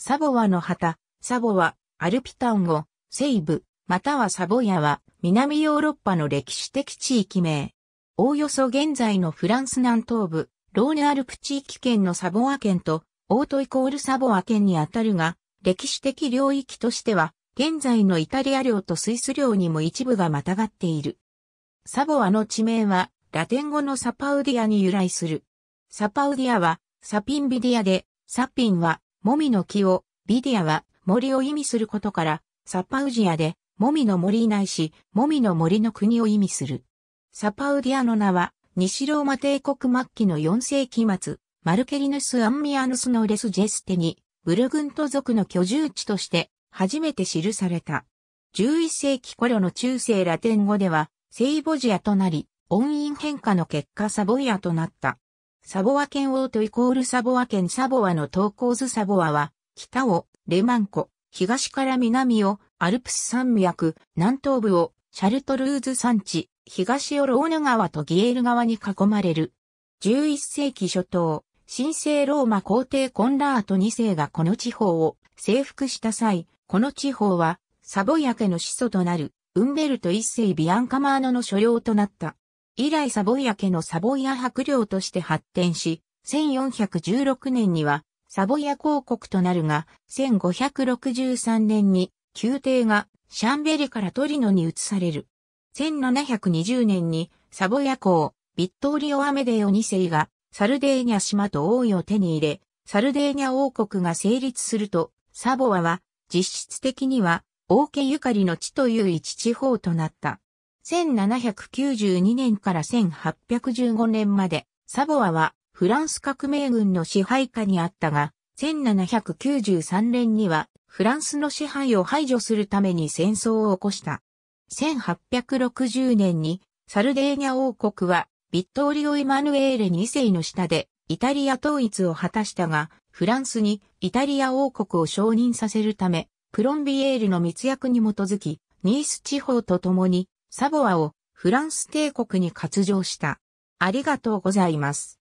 サボワの旗、サボワ、アルピタン語、西部、またはサボヤは、南ヨーロッパの歴史的地域名。おおよそ現在のフランス南東部、ローネアルプ地域圏のサボア県と、オートイコールサボア県にあたるが、歴史的領域としては、現在のイタリア領とスイス領にも一部がまたがっている。サボアの地名は、ラテン語のサパウディアに由来する。サパウディアは、サピンビディアで、サピンは、もみの木を、ビディアは森を意味することから、サパウジアで、もみの森ないし、もみの森の国を意味する。サパウディアの名は、西ローマ帝国末期の4世紀末、マルケリヌス・アンミアヌスのレス・ジェステに、ブルグント族の居住地として、初めて記された。11世紀頃の中世ラテン語では、セイボジアとなり、音韻変化の結果サボイアとなった。サボワ県オートイコールサボワ県サボワの東高図サボワは、北をレマン湖、東から南をアルプス山脈、南東部をシャルトルーズ山地、東をローヌ川とギエール川に囲まれる。11世紀初頭、神聖ローマ皇帝コンラート2世がこの地方を征服した際、この地方はサボヤ家の始祖となるウンベルト1世ビアンカマーノの所領となった。以来サボイア家のサボイア伯領として発展し、1416年にはサボイア公国となるが、1563年に宮廷がシャンベリからトリノに移される。1720年にサボイア公、ビットーリオ・アメデオ2世がサルデーニャ島と王位を手に入れ、サルデーニャ王国が成立すると、サボアは実質的には王家ゆかりの地という一地方となった。1792年から1815年まで、サボアはフランス革命軍の支配下にあったが、1793年にはフランスの支配を排除するために戦争を起こした。1860年にサルデーニャ王国はビットーリオ・イマヌエーレ2世の下でイタリア統一を果たしたが、フランスにイタリア王国を承認させるため、プロンビエールの密約に基づき、ニース地方と共にサボアをフランス帝国に割譲した。ありがとうございます。